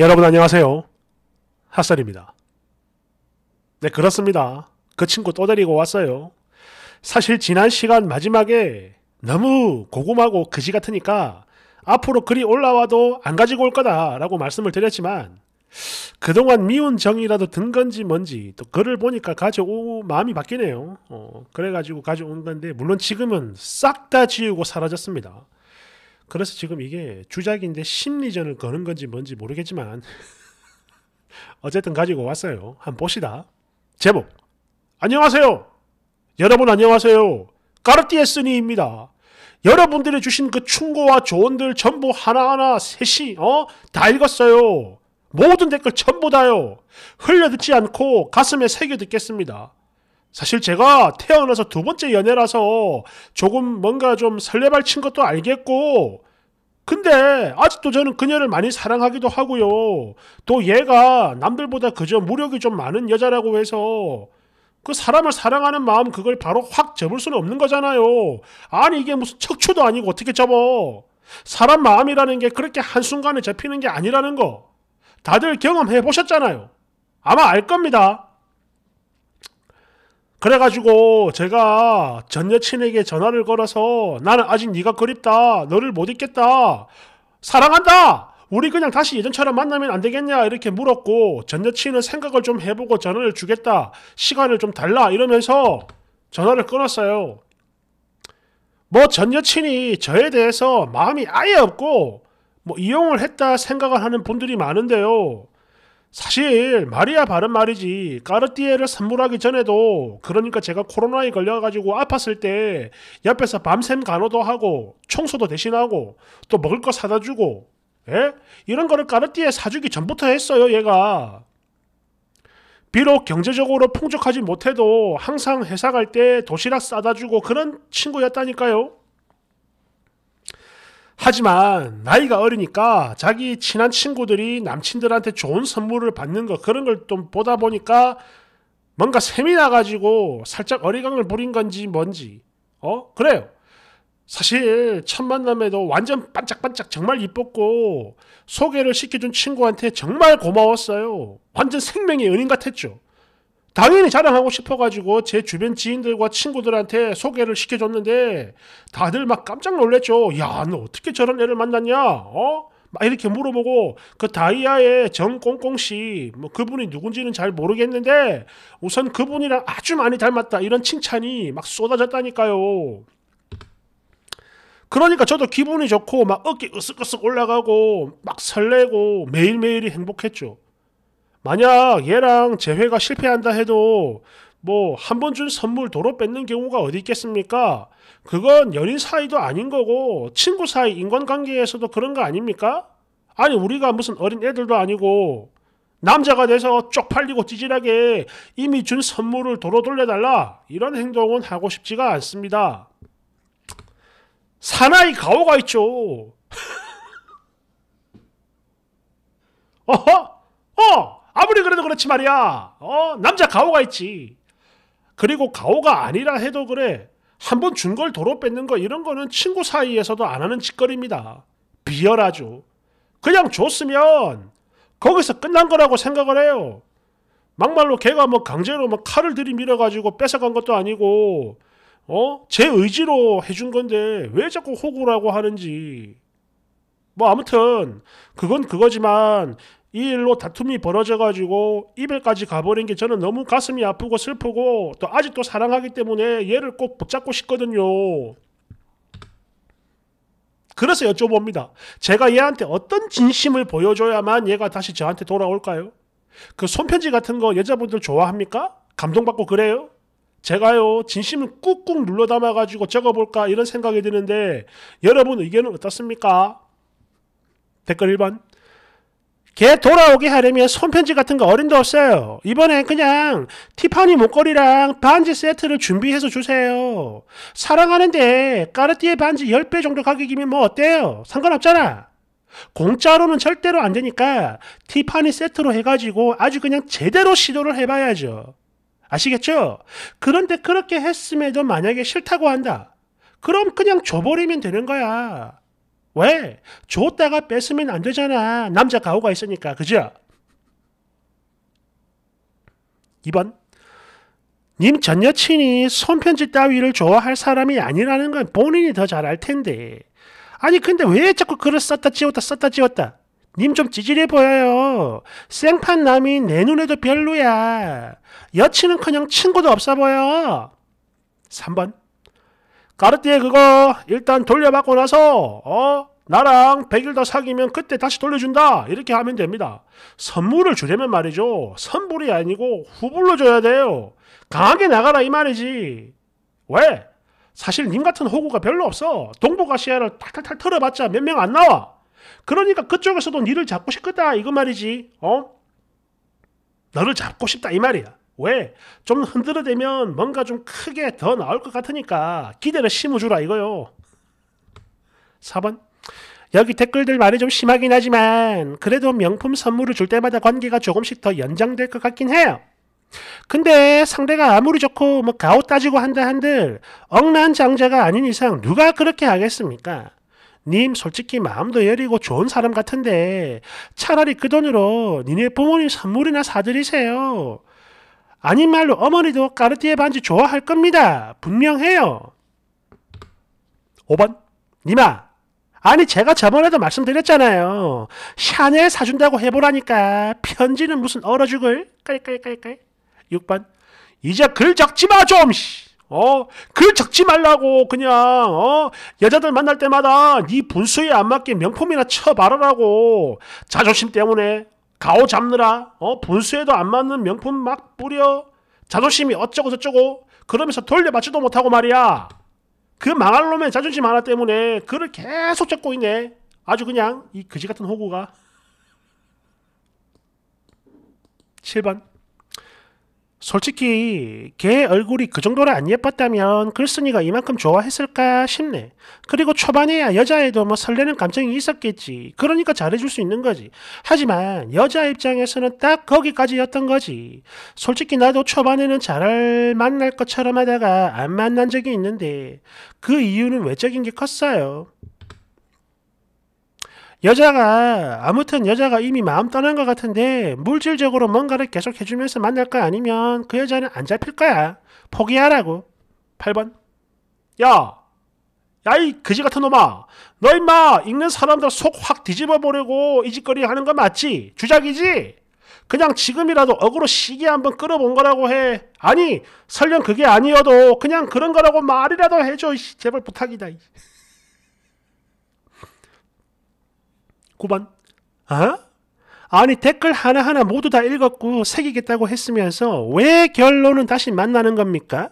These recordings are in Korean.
여러분 안녕하세요. 핫설입니다. 네 그렇습니다. 그 친구 또 데리고 왔어요. 사실 지난 시간 마지막에 너무 고금하고 그지 같으니까 앞으로 글이 올라와도 안 가지고 올 거다라고 말씀을 드렸지만 그동안 미운 정이라도 든 건지 뭔지 또 글을 보니까 가져오 마음이 바뀌네요. 어, 그래가지고 가져온 건데 물론 지금은 싹 다 지우고 사라졌습니다. 그래서 지금 이게 주작인데 심리전을 거는 건지 뭔지 모르겠지만 어쨌든 가지고 왔어요. 한번 봅시다. 제목 안녕하세요. 여러분 안녕하세요. 까르띠에스니입니다. 여러분들이 주신 그 충고와 조언들 전부 하나하나 셋이 어? 다 읽었어요. 모든 댓글 전부 다요. 흘려듣지 않고 가슴에 새겨 듣겠습니다. 사실 제가 태어나서 두 번째 연애라서 조금 뭔가 좀 설레발친 것도 알겠고 근데 아직도 저는 그녀를 많이 사랑하기도 하고요. 또 얘가 남들보다 그저 무력이 좀 많은 여자라고 해서 그 사람을 사랑하는 마음 그걸 바로 확 접을 수는 없는 거잖아요. 아니 이게 무슨 척추도 아니고 어떻게 접어. 사람 마음이라는 게 그렇게 한순간에 접히는 게 아니라는 거. 다들 경험해 보셨잖아요. 아마 알 겁니다. 그래가지고 제가 전 여친에게 전화를 걸어서 나는 아직 네가 그립다 너를 못 잊겠다 사랑한다 우리 그냥 다시 예전처럼 만나면 안 되겠냐 이렇게 물었고 전 여친은 생각을 좀 해보고 전화를 주겠다 시간을 좀 달라 이러면서 전화를 끊었어요 뭐 전 여친이 저에 대해서 마음이 아예 없고 뭐 이용을 했다 생각을 하는 분들이 많은데요 사실 말이야 바른 말이지 까르띠에를 선물하기 전에도 그러니까 제가 코로나에 걸려가지고 아팠을 때 옆에서 밤샘 간호도 하고 청소도 대신하고 또 먹을 거 사다 주고 예? 이런 거를 까르띠에 사주기 전부터 했어요 얘가 비록 경제적으로 풍족하지 못해도 항상 회사 갈 때 도시락 싸다 주고 그런 친구였다니까요 하지만 나이가 어리니까 자기 친한 친구들이 남친들한테 좋은 선물을 받는 거 그런 걸 좀 보다 보니까 뭔가 셈이 나가지고 살짝 어리광을 부린 건지 뭔지 어 그래요 사실 첫 만남에도 완전 반짝반짝 정말 이뻤고 소개를 시켜준 친구한테 정말 고마웠어요 완전 생명의 은인 같았죠 당연히 자랑하고 싶어가지고 제 주변 지인들과 친구들한테 소개를 시켜줬는데 다들 막 깜짝 놀랬죠. 야, 너 어떻게 저런 애를 만났냐? 어? 막 이렇게 물어보고 그 다이아의 정꽁꽁 씨, 뭐 그분이 누군지는 잘 모르겠는데 우선 그분이랑 아주 많이 닮았다 이런 칭찬이 막 쏟아졌다니까요. 그러니까 저도 기분이 좋고 막 어깨 으쓱으쓱 올라가고 막 설레고 매일매일이 행복했죠. 만약 얘랑 재회가 실패한다 해도 뭐 한 번 준 선물 도로 뺏는 경우가 어디 있겠습니까? 그건 연인 사이도 아닌 거고 친구 사이 인간관계에서도 그런 거 아닙니까? 아니 우리가 무슨 어린 애들도 아니고 남자가 돼서 쪽팔리고 찌질하게 이미 준 선물을 도로 돌려달라 이런 행동은 하고 싶지가 않습니다. 사나이 가오가 있죠. 어허? 그렇지 말이야. 어, 남자 가오가 있지. 그리고 가오가 아니라 해도 그래. 한번 준 걸 도로 뺏는 거 이런 거는 친구 사이에서도 안 하는 짓거리입니다. 비열하죠. 그냥 줬으면 거기서 끝난 거라고 생각을 해요. 막말로 걔가 뭐 강제로 뭐 칼을 들이밀어가지고 뺏어간 것도 아니고, 어? 제 의지로 해준 건데 왜 자꾸 호구라고 하는지. 뭐 아무튼, 그건 그거지만 이 일로 다툼이 벌어져가지고 이별까지 가버린 게 저는 너무 가슴이 아프고 슬프고 또 아직도 사랑하기 때문에 얘를 꼭 붙잡고 싶거든요. 그래서 여쭤봅니다. 제가 얘한테 어떤 진심을 보여줘야만 얘가 다시 저한테 돌아올까요? 그 손편지 같은 거 여자분들 좋아합니까? 감동받고 그래요? 제가요 진심을 꾹꾹 눌러 담아가지고 적어볼까 이런 생각이 드는데 여러분 의견은 어떻습니까? 댓글 1번 걔 돌아오게 하려면 손편지 같은 거 어림도 없어요. 이번엔 그냥 티파니 목걸이랑 반지 세트를 준비해서 주세요. 사랑하는데 까르띠에 반지 10배 정도 가격이면 뭐 어때요? 상관없잖아. 공짜로는 절대로 안 되니까 티파니 세트로 해가지고 아주 그냥 제대로 시도를 해봐야죠. 아시겠죠? 그런데 그렇게 했음에도 만약에 싫다고 한다. 그럼 그냥 줘버리면 되는 거야. 왜? 줬다가 뺏으면 안 되잖아. 남자 가오가 있으니까. 그죠? 2번. 님 전 여친이 손편지 따위를 좋아할 사람이 아니라는 건 본인이 더 잘 알 텐데. 아니 근데 왜 자꾸 글을 썼다 지웠다 썼다 지웠다. 님 좀 찌질해 보여요. 생판 남이 내 눈에도 별로야. 여친은 그냥 친구도 없어 보여. 3번. 가르띠에 그거 일단 돌려받고 나서 어 나랑 100일 더 사귀면 그때 다시 돌려준다 이렇게 하면 됩니다. 선물을 주려면 말이죠. 선불이 아니고 후불로 줘야 돼요. 강하게 나가라 이 말이지. 왜? 사실 님 같은 호구가 별로 없어. 동북아시아를 탈탈탈 털어봤자 몇 명 안 나와. 그러니까 그쪽에서도 니를 잡고 싶겠다 이거 말이지. 어? 너를 잡고 싶다 이 말이야. 왜? 좀 흔들어대면 뭔가 좀 크게 더 나올 것 같으니까 기대를 심어주라 이거요. 4번 여기 댓글들 말이 좀 심하긴 하지만 그래도 명품 선물을 줄 때마다 관계가 조금씩 더 연장될 것 같긴 해요. 근데 상대가 아무리 좋고 뭐 가오 따지고 한다 한들 억난 장자가 아닌 이상 누가 그렇게 하겠습니까? 님 솔직히 마음도 여리고 좋은 사람 같은데 차라리 그 돈으로 니네 부모님 선물이나 사드리세요. 아닌 말로 어머니도 까르띠에 반지 좋아할 겁니다. 분명해요. 5번 니마 아니 제가 저번에도 말씀드렸잖아요. 샤넬 사준다고 해보라니까 편지는 무슨 얼어 죽을 깔깔깔깔 6번 이제 글 적지 마 좀! 어? 글 적지 말라고 그냥 어? 여자들 만날 때마다 네 분수에 안 맞게 명품이나 쳐바르라고 자존심 때문에 가오 잡느라 어 분수에도 안 맞는 명품 막 뿌려 자존심이 어쩌고 저쩌고 그러면서 돌려받지도 못하고 말이야 그 망할 놈의 자존심 하나 때문에 그를 계속 잡고 있네 아주 그냥 이 그지 같은 호구가 7번 솔직히 걔 얼굴이 그 정도로 안 예뻤다면 글쓴이가 이만큼 좋아했을까 싶네. 그리고 초반에야 여자애도 뭐 설레는 감정이 있었겠지. 그러니까 잘해줄 수 있는 거지. 하지만 여자 입장에서는 딱 거기까지였던 거지. 솔직히 나도 초반에는 잘 만날 것처럼 하다가 안 만난 적이 있는데 그 이유는 외적인 게 컸어요. 여자가 아무튼 여자가 이미 마음 떠난 것 같은데 물질적으로 뭔가를 계속 해주면서 만날 거 아니면 그 여자는 안 잡힐 거야. 포기하라고. 8번 야! 야이 그지 같은 놈아 너 임마 읽는 사람들 속 확 뒤집어 보려고 이 짓거리 하는 거 맞지? 주작이지? 그냥 지금이라도 억으로 시기 한번 끌어본 거라고 해 아니 설령 그게 아니어도 그냥 그런 거라고 말이라도 해줘 제발 부탁이다 9번 아? 어? 아니 댓글 하나하나 모두 다 읽었고 새기겠다고 했으면서 왜 결론은 다시 만나는 겁니까?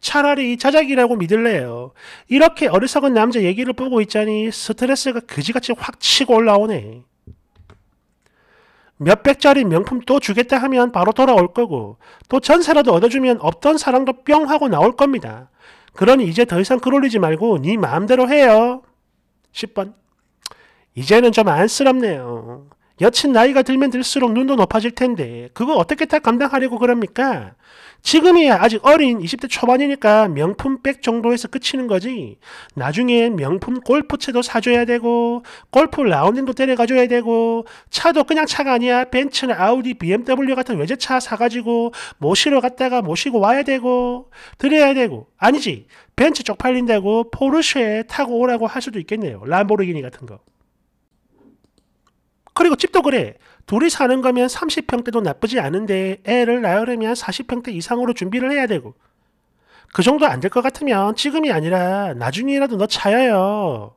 차라리 자작이라고 믿을래요. 이렇게 어리석은 남자 얘기를 보고 있자니 스트레스가 그지같이 확 치고 올라오네. 몇백짜리 명품 또 주겠다 하면 바로 돌아올 거고 또 전세라도 얻어주면 없던 사랑도 뿅 하고 나올 겁니다. 그러니 이제 더 이상 그올리지 말고 네 마음대로 해요. 10번 이제는 좀 안쓰럽네요. 여친 나이가 들면 들수록 눈도 높아질 텐데 그거 어떻게 다 감당하려고 그럽니까? 지금이야 아직 어린 20대 초반이니까 명품 백 정도에서 끝이는 거지 나중엔 명품 골프채도 사줘야 되고 골프 라운딩도 데려가줘야 되고 차도 그냥 차가 아니야 벤츠나 아우디 BMW 같은 외제차 사가지고 모시러 갔다가 모시고 와야 되고 드려야 되고 아니지 벤츠 쪽팔린다고 포르쉐 타고 오라고 할 수도 있겠네요 람보르기니 같은 거 그리고 집도 그래. 둘이 사는 거면 30평대도 나쁘지 않은데 애를 낳으려면 40평대 이상으로 준비를 해야 되고. 그 정도 안 될 것 같으면 지금이 아니라 나중이라도 너 차여요.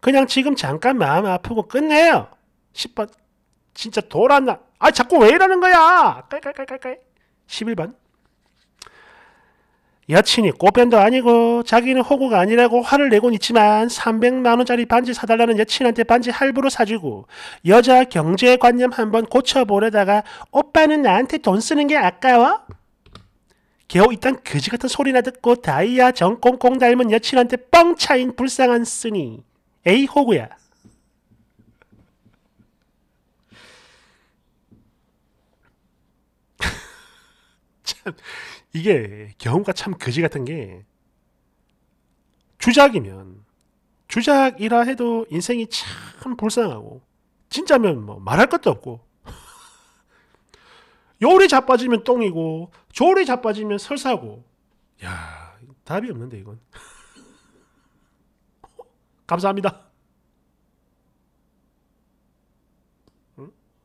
그냥 지금 잠깐 마음 아프고 끝내요. 10번. 진짜 돌았나. 아, 자꾸 왜 이러는 거야. 깔깔깔깔깔. 11번. 여친이 꽃변도 아니고 자기는 호구가 아니라고 화를 내곤 있지만 300만원짜리 반지 사달라는 여친한테 반지 할부로 사주고 여자 경제관념 한번 고쳐보려다가 오빠는 나한테 돈 쓰는 게 아까워? 겨우 이딴 그지 같은 소리나 듣고 다이아 정꽁꽁 닮은 여친한테 뻥 차인 불쌍한 쓰니 에이 호구야 참 이게 경우가 참 거지 같은 게 주작이면 주작이라 해도 인생이 참 불쌍하고 진짜면 뭐 말할 것도 없고 요리 자빠지면 똥이고 조리 자빠지면 설사고 야 답이 없는데 이건 감사합니다.